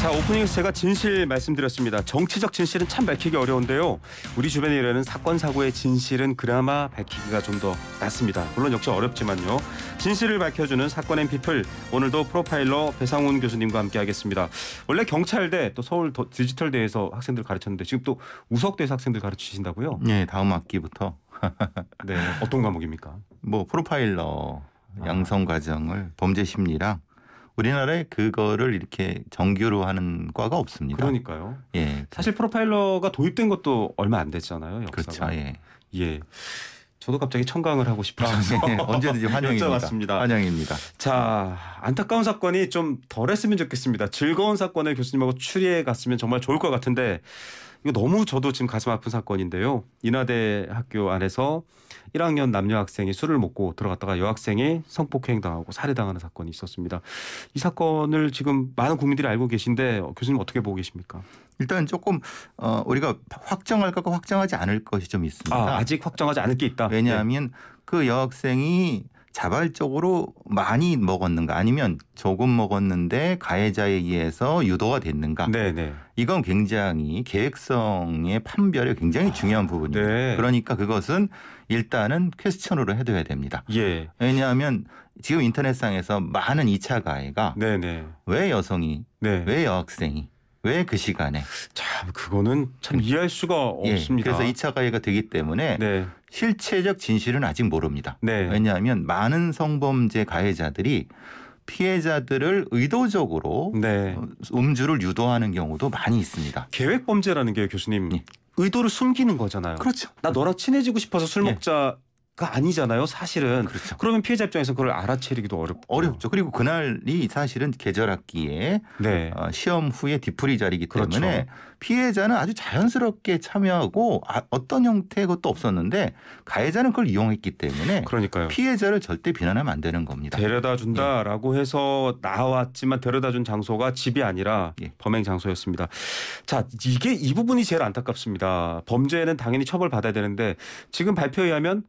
자 오프닝 에서 제가 진실 말씀드렸습니다. 정치적 진실은 참 밝히기 어려운데요. 우리 주변에 일어나는 사건 사고의 진실은 그나마 밝히기가 좀 더 낫습니다. 물론 역시 어렵지만요. 진실을 밝혀주는 사건의 피플 오늘도 프로파일러 배상훈 교수님과 함께하겠습니다. 원래 경찰대 또 서울 디지털대에서 학생들 가르쳤는데 지금 또 우석대에서 학생들 가르치신다고요? 네 다음 학기부터. 네 어떤 과목입니까? 뭐 프로파일러 양성 과정을 범죄 심리랑 우리나라에 그거를 이렇게 정규로 하는 과가 없습니다. 그러니까요. 예. 사실 프로파일러가 도입된 것도 얼마 안 됐잖아요. 역사가. 그렇죠. 예. 예. 저도 갑자기 청강을 하고 싶어서 아, 네. 언제든지 환영입니다. 환영입니다. 자 안타까운 사건이 좀 덜했으면 좋겠습니다. 즐거운 사건을 교수님하고 추리해 갔으면 정말 좋을 것 같은데 이거 너무 저도 지금 가슴 아픈 사건인데요. 인하대 학교 안에서 1학년 남녀 학생이 술을 먹고 들어갔다가 여학생이 성폭행 당하고 살해당하는 사건이 있었습니다. 이 사건을 지금 많은 국민들이 알고 계신데 교수님 어떻게 보고 계십니까? 일단 조금 어, 우리가 확정할 까 확정하지 않을 것이 좀 있습니다. 아, 직 확정하지 않을 게 있다. 네. 왜냐하면 네. 그 여학생이 자발적으로 많이 먹었는가 아니면 조금 먹었는데 가해자에 의해서 유도가 됐는가. 네네. 네. 이건 굉장히 계획성의 판별에 굉장히 중요한 부분입니다. 네. 그러니까 그것은 일단은 퀘스천으로 해둬야 됩니다. 예. 왜냐하면 지금 인터넷상에서 많은 2차 가해가 네네. 네. 왜 여성이 네. 왜 여학생이 왜 그 시간에 참 그거는 참 그러니까. 이해할 수가 예. 없습니다. 그래서 2차 가해가 되기 때문에 네. 실체적 진실은 아직 모릅니다. 네. 왜냐하면 많은 성범죄 가해자들이 피해자들을 의도적으로 네. 어, 음주를 유도하는 경우도 많이 있습니다. 계획 범죄라는 게 교수님 예. 의도를 숨기는 거잖아요. 그렇죠. 나 너랑 친해지고 싶어서 술 예. 먹자 가 아니잖아요. 사실은 그렇죠. 그러면 피해자 입장에서 그걸 알아채리기도 어렵 어렵죠. 그리고 그날이 사실은 계절 학기에 네. 어, 시험 후에 뒤풀이 자리이기 그렇죠. 때문에 피해자는 아주 자연스럽게 참여하고 아, 어떤 형태의 것도 없었는데 가해자는 그걸 이용했기 때문에 그러니까요. 피해자를 절대 비난하면 안 되는 겁니다. 데려다 준다라고 예. 해서 나왔지만 데려다 준 장소가 집이 아니라 예. 범행 장소였습니다. 자, 이게 이 부분이 제일 안타깝습니다. 범죄는 에 당연히 처벌 받아야 되는데 지금 발표에 의하면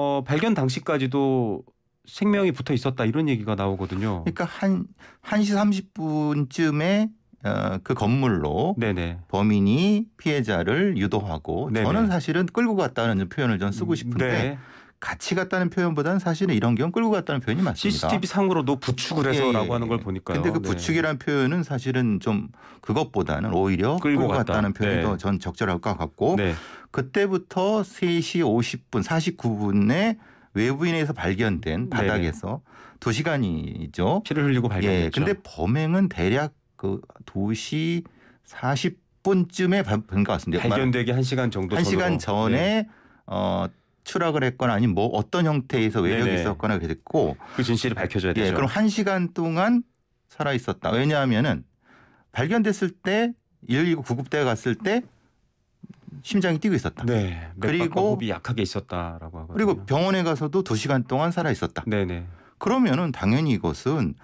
어, 발견 당시까지도 생명이 붙어 있었다 이런 얘기가 나오거든요. 그러니까 한 1시 30분쯤에 어, 그 건물로 네네. 범인이 피해자를 유도하고 네네. 저는 사실은 끌고 갔다는 표현을 전 쓰고 음, 싶은데 네. 같이 갔다는 표현보다는 사실은 이런 경우 끌고 갔다는 표현이 맞습니다. CCTV 상으로도 부축을 해서라고 예, 예 하는 예. 걸 보니까요. 근데 그 부축이라는 네. 표현은 사실은 좀 그것보다는 오히려 끌고, 끌고 갔다. 는 표현이 네. 더전 적절할 것 같고 네. 그때부터 3시 50분 49분에 외부인에서 발견된 바닥에서 2시간이죠 피를 흘리고 예, 발견됐죠. 예, 근데 범행은 대략 그 2시 40분쯤에 발견 것 같습니다. 발견되기 1시간 정도 1시간 전에 네. 어 추락을 했거나 아니면 뭐 어떤 형태에서 외력이 있었거나 그랬고 그 진실이 밝혀져야 예, 되죠. 예, 그럼 1시간 동안 살아 있었다. 왜냐하면은 발견됐을 때119 구급대에 갔을 때 심장이 뛰고 있었다. 네. 그리고 호흡이 약하게 있었다라고 하거든요. 그리고 병원에 가서도 두 시간 동안 살아 있었다. 네네. 네. 그러면은 당연히 이것은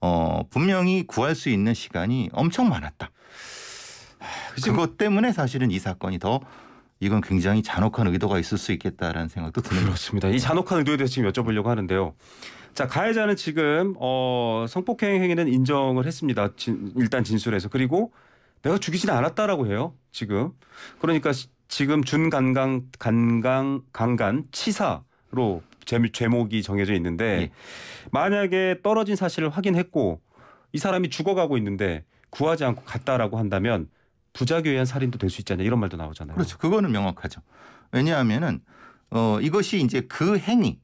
어 분명히 구할 수 있는 시간이 엄청 많았다. 그치. 뭐 그것 때문에 사실은 이 사건이 더 이건 굉장히 잔혹한 의도가 있을 수 있겠다라는 생각도 드는 그렇습니다. 이 잔혹한 의도에 대해서 지금 여쭤보려고 하는데요. 자 가해자는 지금 어, 성폭행 행위는 인정을 했습니다. 진, 일단 진술해서 그리고 내가 죽이지는 않았다라고 해요. 지금 그러니까 지금 준관광 관광 강간 치사로 제목, 제목이 정해져 있는데 예. 만약에 떨어진 사실을 확인했고 이 사람이 죽어가고 있는데 구하지 않고 갔다라고 한다면 부작위에 의한 살인도 될 수 있지 않냐 이런 말도 나오잖아요. 그렇죠. 그거는 명확하죠. 왜냐하면은 어 이것이 이제 그 행위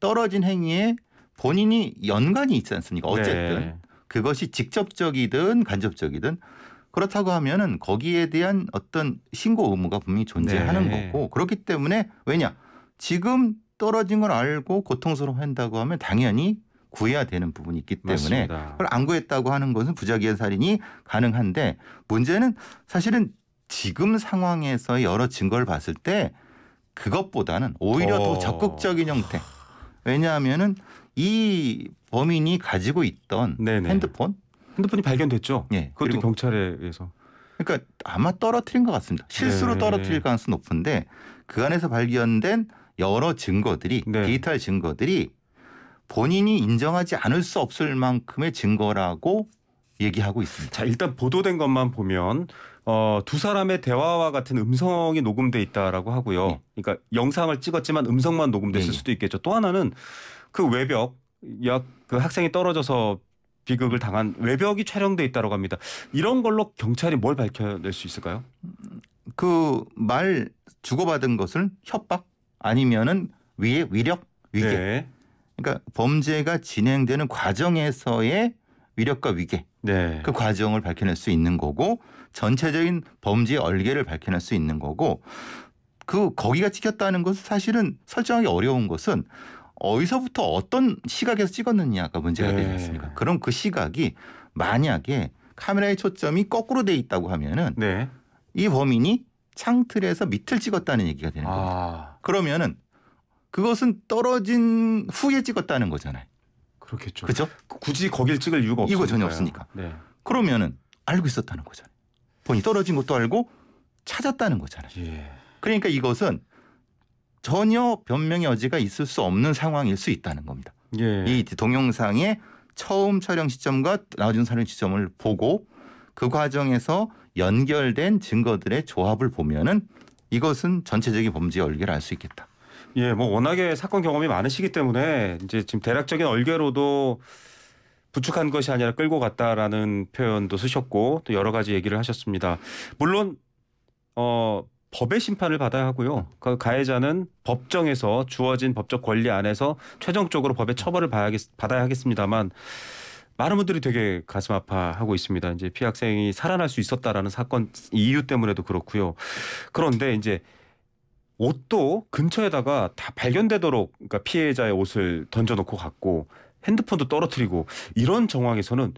떨어진 행위에 본인이 연관이 있지 않습니까? 어쨌든 네. 그것이 직접적이든 간접적이든 그렇다고 하면은 거기에 대한 어떤 신고 의무가 분명히 존재하는 네. 거고 그렇기 때문에 왜냐 지금 떨어진 걸 알고 고통스러워한다고 하면 당연히 구해야 되는 부분이 있기 때문에 맞습니다. 그걸 안 구했다고 하는 것은 부작위한 살인이 가능한데 문제는 사실은 지금 상황에서 여러 증거를 봤을 때 그것보다는 오히려 오. 더 어. 적극적인 형태 왜냐하면은 이 범인이 가지고 있던 네네. 핸드폰 핸드폰이 발견됐죠. 예. 그것도 경찰에 의해서. 그러니까 아마 떨어뜨린 것 같습니다. 실수로 네. 떨어뜨릴 가능성이 높은데 그 안에서 발견된 여러 증거들이 네. 디지털 증거들이 본인이 인정하지 않을 수 없을 만큼의 증거라고 얘기하고 있습니다. 자, 일단 보도된 것만 보면 어, 두 사람의 대화와 같은 음성이 녹음돼 있다라고 하고요. 네. 그러니까 영상을 찍었지만 음성만 녹음됐을 네. 수도 있겠죠. 또 하나는 그 외벽 약 그 학생이 떨어져서 비극을 당한 외벽이 촬영돼 있다고 합니다. 이런 걸로 경찰이 뭘 밝혀낼 수 있을까요? 그 말 주고받은 것을 협박 아니면은 위에 위력 위계. 네. 그러니까 범죄가 진행되는 과정에서의 위력과 위계. 네. 그 과정을 밝혀낼 수 있는 거고 전체적인 범죄의 얼개를 밝혀낼 수 있는 거고 그 거기가 찍혔다는 것은 사실은 설정하기 어려운 것은 어디서부터 어떤 시각에서 찍었느냐가 문제가 네. 되지 않습니까? 그럼 그 시각이 만약에 카메라의 초점이 거꾸로 돼 있다고 하면은 네. 이 범인이 창틀에서 밑을 찍었다는 얘기가 되는 아. 겁니다. 그러면은 그것은 떨어진 후에 찍었다는 거잖아요. 그렇겠죠. 그죠? 굳이 거길 찍을 이유가 없으니까. 이거 전혀 없으니까. 네. 그러면은 알고 있었다는 거잖아요. 본인이 떨어진 것도 알고 찾았다는 거잖아요. 예. 그러니까 이것은 전혀 변명의 여지가 있을 수 없는 상황일 수 있다는 겁니다. 예. 이 동영상의 처음 촬영 시점과 나중 촬영 시점을 보고 그 과정에서 연결된 증거들의 조합을 보면은 이것은 전체적인 범죄 얼개를 알수 있겠다. 예, 뭐 워낙에 사건 경험이 많으시기 때문에 이제 지금 대략적인 얼개로도 부축한 것이 아니라 끌고 갔다라는 표현도 쓰셨고 또 여러 가지 얘기를 하셨습니다. 물론 어 법의 심판을 받아야 하고요. 그 가해자는 법정에서 주어진 법적 권리 안에서 최종적으로 법의 처벌을 받아야겠, 받아야 하겠습니다만 많은 분들이 되게 가슴 아파하고 있습니다. 이제 피 학생이 살아날 수 있었다라는 사건 이유 때문에도 그렇고요. 그런데 이제 옷도 근처에다가 다 발견되도록 그러니까 피해자의 옷을 던져놓고 갔고 핸드폰도 떨어뜨리고 이런 정황에서는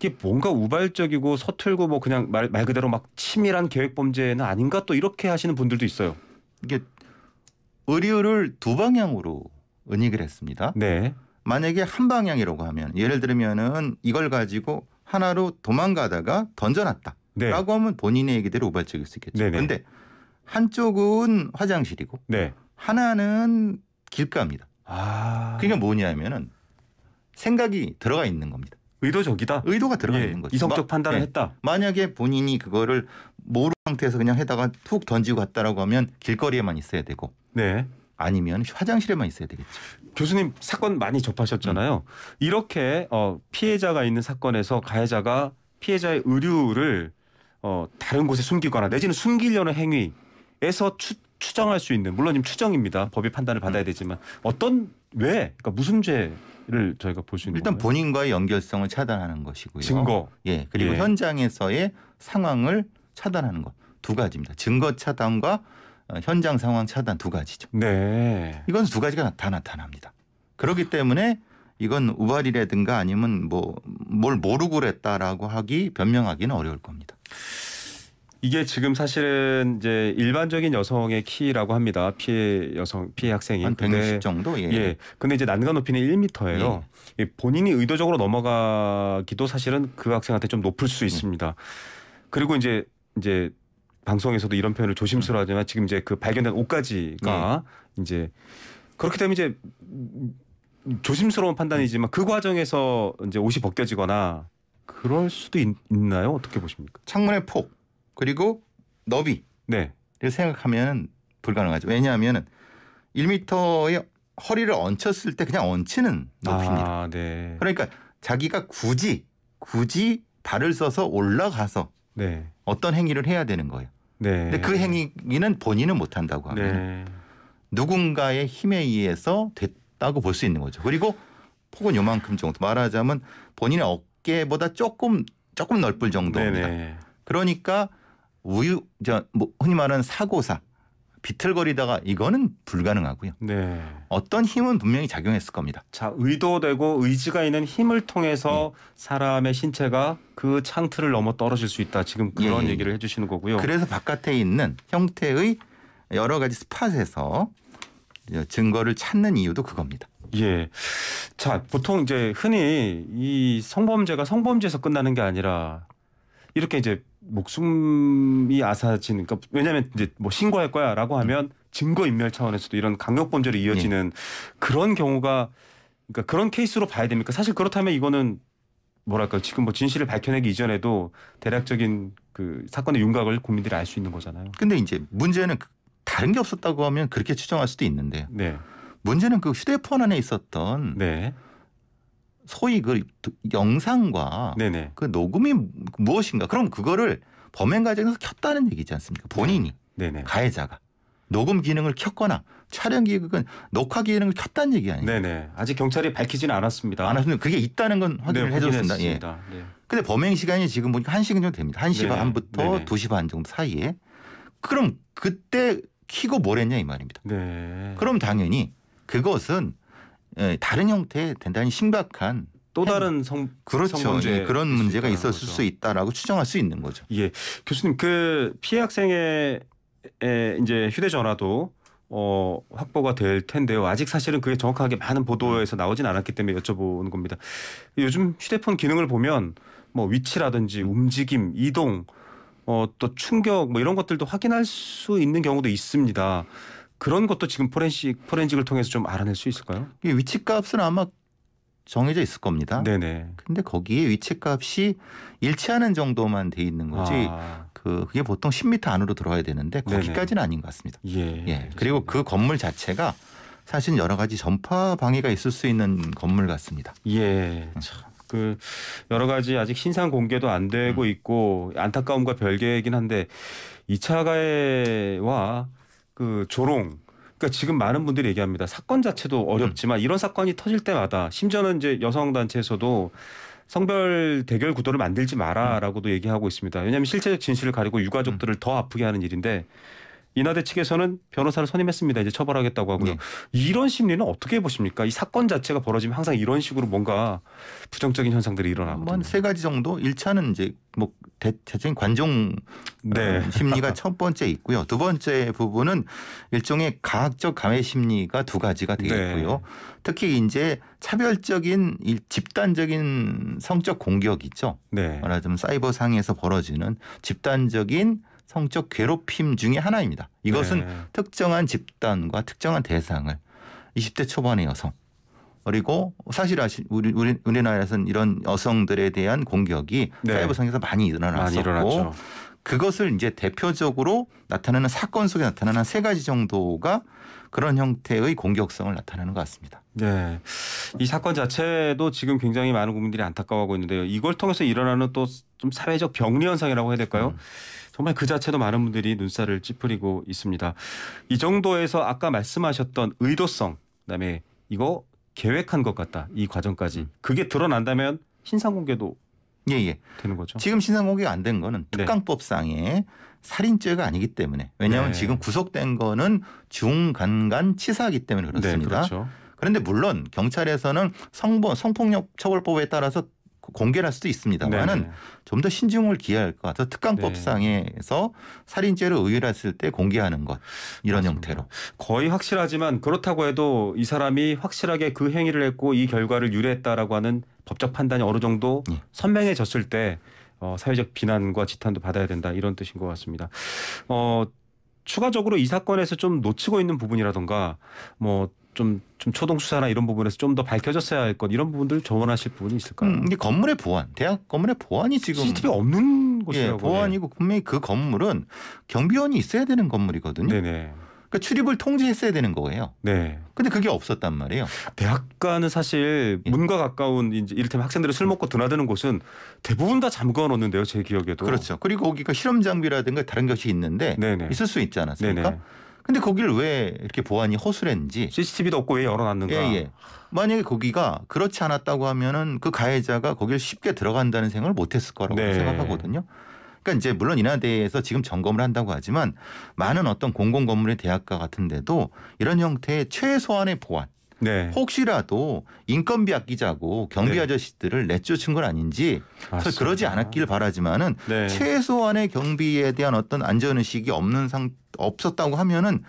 이게 뭔가 우발적이고 서툴고 뭐 그냥 말, 말 그대로 막 치밀한 계획 범죄는 아닌가 또 이렇게 하시는 분들도 있어요. 이게 의료를 두 방향으로 은닉을 했습니다. 네. 만약에 한 방향이라고 하면 예를 들면은 이걸 가지고 하나로 도망가다가 던져놨다. 네. 라고 하면 본인의 얘기대로 우발적일 수 있겠죠. 네네. 근데 한쪽은 화장실이고 네. 하나는 길가입니다. 아... 그러니까 뭐냐면은 생각이 들어가 있는 겁니다. 의도적이다. 의도가 들어가 예, 있는 거죠. 이성적 판단을 예. 했다. 만약에 본인이 그거를 모르는 상태에서 그냥 해다가 툭 던지고 갔다라고 하면 길거리에만 있어야 되고 네. 아니면 화장실에만 있어야 되겠죠. 교수님 사건 많이 접하셨잖아요. 음. 이렇게 어, 피해자가 있는 사건에서 가해자가 피해자의 의류를 어, 다른 곳에 숨기거나 내지는 숨기려는 행위에서 추, 추정할 수 있는 물론 지금 추정입니다. 법의 판단을 받아야 음. 되지만 어떤 왜? 그러니까 무슨 죄를 저희가 볼 수 있는 일단 건가요? 본인과의 연결성을 차단하는 것이고요. 증거. 예. 그리고 예. 현장에서의 상황을 차단하는 것. 두 가지입니다. 증거 차단과 어, 현장 상황 차단 두 가지죠. 네. 이건 두 가지가 다 나타납니다. 그렇기 때문에 이건 우발이라든가 아니면 뭐 뭘 모르고 그랬다라고 하기 변명하기는 어려울 겁니다. 이게 지금 사실은 이제 일반적인 여성의 키라고 합니다. 피해 여성 피해 학생이 한160 정도 예. 예. 근데 이제 난간 높이는 1m예요. 예. 예. 본인이 의도적으로 넘어가기도 사실은 그 학생한테 좀 높을 수 예. 있습니다. 음. 그리고 이제 이제 방송에서도 이런 표현을 조심스러워하지만 지금 이제 그 발견된 옷까지가 네. 예. 이제 그렇게 되면 이제 조심스러운 판단이지만 그 과정에서 이제 옷이 벗겨지거나 그럴 수도 있, 나요 어떻게 보십니까? 창문의 폭 그리고 너비를 네. 생각하면 불가능하죠. 왜냐하면 1m의 허리를 얹혔을 때 그냥 얹히는 높이입니다. 아, 네. 그러니까 자기가 굳이 굳이 발을 써서 올라가서 네. 어떤 행위를 해야 되는 거예요. 네. 근데 그 행위는 본인은 못 한다고 네. 하면 누군가의 힘에 의해서 됐다고 볼 수 있는 거죠. 그리고 폭은 요만큼 정도 말하자면 본인의 어깨보다 조금 조금 넓을 정도입니다. 네, 그러니까 우유 저 뭐 흔히 말하는 사고사 비틀거리다가 이거는 불가능하고요. 네. 어떤 힘은 분명히 작용했을 겁니다. 자, 의도되고 의지가 있는 힘을 통해서 네. 사람의 신체가 그 창틀을 넘어 떨어질 수 있다. 지금 그런 예, 예. 얘기를 해주시는 거고요. 그래서 바깥에 있는 형태의 여러 가지 스팟에서 증거를 찾는 이유도 그겁니다. 예. 자, 보통 이제 흔히 이 성범죄가 성범죄에서 끝나는 게 아니라 이렇게 이제 목숨이 아사지 그러니까 왜냐하면 이제 뭐 신고할 거야라고 하면 증거 인멸 차원에서도 이런 강력 범죄로 이어지는 예. 그런 경우가 그러니까 그런 케이스로 봐야 됩니까? 사실 그렇다면 이거는 뭐랄까 지금 뭐 진실을 밝혀내기 이전에도 대략적인 그 사건의 윤곽을 국민들이 알 수 있는 거잖아요. 근데 이제 문제는 그 다른 게 없었다고 하면 그렇게 추정할 수도 있는데 네. 문제는 그 휴대폰 안에 있었던 네. 소위 그 영상과 네네. 그 녹음이 무엇인가 그럼 그거를 범행 과정에서 켰다는 얘기지 않습니까? 본인이 네네. 가해자가 녹음 기능을 켰거나 촬영 기능은 녹화 기능을 켰다는 얘기 아니에요? 네네. 아직 경찰이 밝히지는 않았습니다. 안았습니다. 그게 있다는 건 확인을 네, 해줬습니다. 예. 네. 근데 범행 시간이 지금 보니까 1시간 정도 됩니다. 1시 네네. 반부터 네네. 2시 반 정도 사이에. 그럼 그때 키고 뭘 했냐 이 말입니다. 네. 그럼 당연히 그것은 예, 다른 형태의 대단히 심각한 또 다른 성 그렇죠. 예, 성범죄 그런 문제가 있었을 거죠. 수 있다라고 추정할 수 있는 거죠. 예, 교수님 그 피해 학생의 이제 휴대전화도 어, 확보가 될 텐데요. 아직 사실은 그게 정확하게 많은 보도에서 나오진 않았기 때문에 여쭤보는 겁니다. 요즘 휴대폰 기능을 보면 뭐 위치라든지 움직임, 이동, 어, 또 충격 뭐 이런 것들도 확인할 수 있는 경우도 있습니다. 그런 것도 지금 포렌식 포렌식을 통해서 좀 알아낼 수 있을까요? 이 위치값은 아마 정해져 있을 겁니다. 네네. 근데 거기에 위치값이 일치하는 정도만 돼 있는 거지 아. 그 그게 보통 10m 안으로 들어와야 되는데 거기까지는 아닌 것 같습니다. 예. 예. 그리고 그 건물 자체가 사실 여러 가지 전파 방해가 있을 수 있는 건물 같습니다. 예. 음. 그 여러 가지 아직 신상 공개도 안 되고 음. 있고 안타까움과 별개이긴 한데 2차 가해와 그 조롱 그러니까 지금 많은 분들이 얘기합니다. 사건 자체도 어렵지만 음. 이런 사건이 터질 때마다 심지어는 이제 여성 단체에서도 성별 대결 구도를 만들지 마라라고도 얘기하고 있습니다. 왜냐하면 실체적 진실을 가리고 유가족들을 음. 더 아프게 하는 일인데 인하대 측에서는 변호사를 선임했습니다. 이제 처벌하겠다고 하고요. 네. 이런 심리는 어떻게 보십니까? 이 사건 자체가 벌어지면 항상 이런 식으로 뭔가 부정적인 현상들이 일어나거든세 가지 정도. 1차는 이제 뭐 대체적인 관종 어, 네. 심리가 첫 번째 있고요. 두 번째 부분은 일종의 가학적 감해 심리가 두 가지가 네. 되겠고요. 네. 특히 이제 차별적인 집단적인 성적 공격 있죠. 네. 말하자면 사이버 상에서 벌어지는 집단적인 성적 괴롭힘 중의 하나입니다. 이것은 네. 특정한 집단과 특정한 대상을 20대 초반의 여성 그리고 사실 아시 우리 우리 우리나라에서는 이런 여성들에 대한 공격이 네. 사이버상에서 많이 일어났었고 많이 그것을 이제 대표적으로 나타내는 사건 속에 나타나는 세 가지 정도가 그런 형태의 공격성을 나타내는 것 같습니다. 네. 이 사건 자체도 지금 굉장히 많은 국민들이 안타까워하고 있는데요. 이걸 통해서 일어나는 또 좀 사회적 병리 현상이라고 해야 될까요? 음. 정말 그 자체도 많은 분들이 눈살을 찌푸리고 있습니다. 이 정도에서 아까 말씀하셨던 의도성, 그다음에 이거 계획한 것 같다. 이 과정까지 그게 드러난다면 신상 공개도 예, 예. 되는 거죠. 지금 신상 공개가 안된 거는 특강법상에 네. 살인죄가 아니기 때문에 왜냐하면 네. 지금 구속된 거는 중간간 치사하기 때문에 그렇습니다. 네, 그렇죠. 그런데 물론 경찰에서는 성범 성폭력 처벌법에 따라서 공개할 수도 있습니다만은 네. 좀더 신중을 기해야 할 것 같아서 특강법상에서 네. 살인죄로 의율했을 때 공개하는 것 이런 맞습니다. 형태로 거의 확실하지만 그렇다고 해도 이 사람이 확실하게 그 행위를 했고 이 결과를 유래했다라고 하는 법적 판단이 어느 정도 예. 선명해졌을 때 어, 사회적 비난과 지탄도 받아야 된다 이런 뜻인 것 같습니다. 어, 추가적으로 이 사건에서 좀 놓치고 있는 부분이라던가 뭐 좀, 좀 초동 수사나 이런 부분에서 좀 더 밝혀졌어야 할 것 이런 부분들 조언하실 부분이 있을까요? 음, 이게 건물의 보안, 대학 건물의 보안이 지금 CCTV 없는 곳이라고 예, 보안이고 분명히 그 건물은 경비원이 있어야 되는 건물이거든요. 네네. 그러니까 출입을 통제했어야 되는 거예요. 네. 근데 그게 없었단 말이에요. 대학가는 사실 예. 문과 가까운 이제 이를테면 학생들이 술 먹고 드나드는 곳은 대부분 다 잠궈 놓는데요. 제 기억에도. 그렇죠. 그리고 거기가 실험 장비라든가 다른 것이 있는데 네네. 있을 수 있지 않았습니까? 네네. 근데 거기를 왜 이렇게 보안이 허술했는지 CCTV도 없고 왜 열어놨는가? 예, 예. 만약에 거기가 그렇지 않았다고 하면은 그 가해자가 거기를 쉽게 들어간다는 생각을 못했을 거라고 네. 생각하거든요. 그러니까 이제 물론 인하대에서 지금 점검을 한다고 하지만 많은 어떤 공공 건물의 대학가 같은 데도 이런 형태의 최소한의 보완 네. 혹시라도 인건비 아끼자고 경비 네. 아저씨들을 내쫓은 건 아닌지 그래서 그러지 않았길 바라지만은 네. 최소한의 경비에 대한 어떤 안전 의식이 없는 상 없었다고 하면은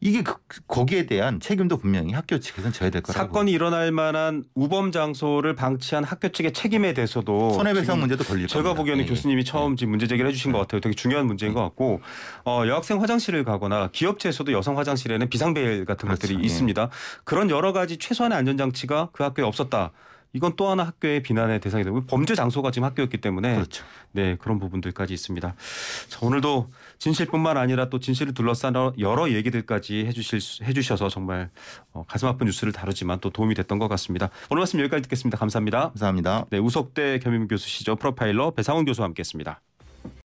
이게 그, 거기에 대한 책임도 분명히 학교 측에서는 져야 될 거라고. 사건이 일어날 만한 우범 장소를 방치한 학교 측의 책임에 대해서도 손해배상 문제도 걸릴 제가 겁니다. 보기에는 네. 교수님이 처음 네. 지금 문제 제기를 해주신 것 네. 같아요. 되게 중요한 문제인 것 네. 같고 어, 여학생 화장실을 가거나 기업체에서도 여성 화장실에는 비상벨 같은 그렇죠. 것들이 있습니다. 네. 그런 여러 가지 최소한의 안전장치가 그 학교에 없었다. 이건 또 하나 학교의 비난의 대상이 되고 범죄 장소가 지금 학교였기 때문에 그렇죠. 네 그런 부분들까지 있습니다. 자 오늘도 진실뿐만 아니라 또 진실을 둘러싼 여러 얘기들까지 해주실 해주셔서 정말 어, 가슴 아픈 뉴스를 다루지만 또 도움이 됐던 것 같습니다. 오늘 말씀 여기까지 듣겠습니다. 감사합니다. 감사합니다. 네, 우석대 겸임 교수시죠 프로파일러 배상훈 교수와 함께했습니다.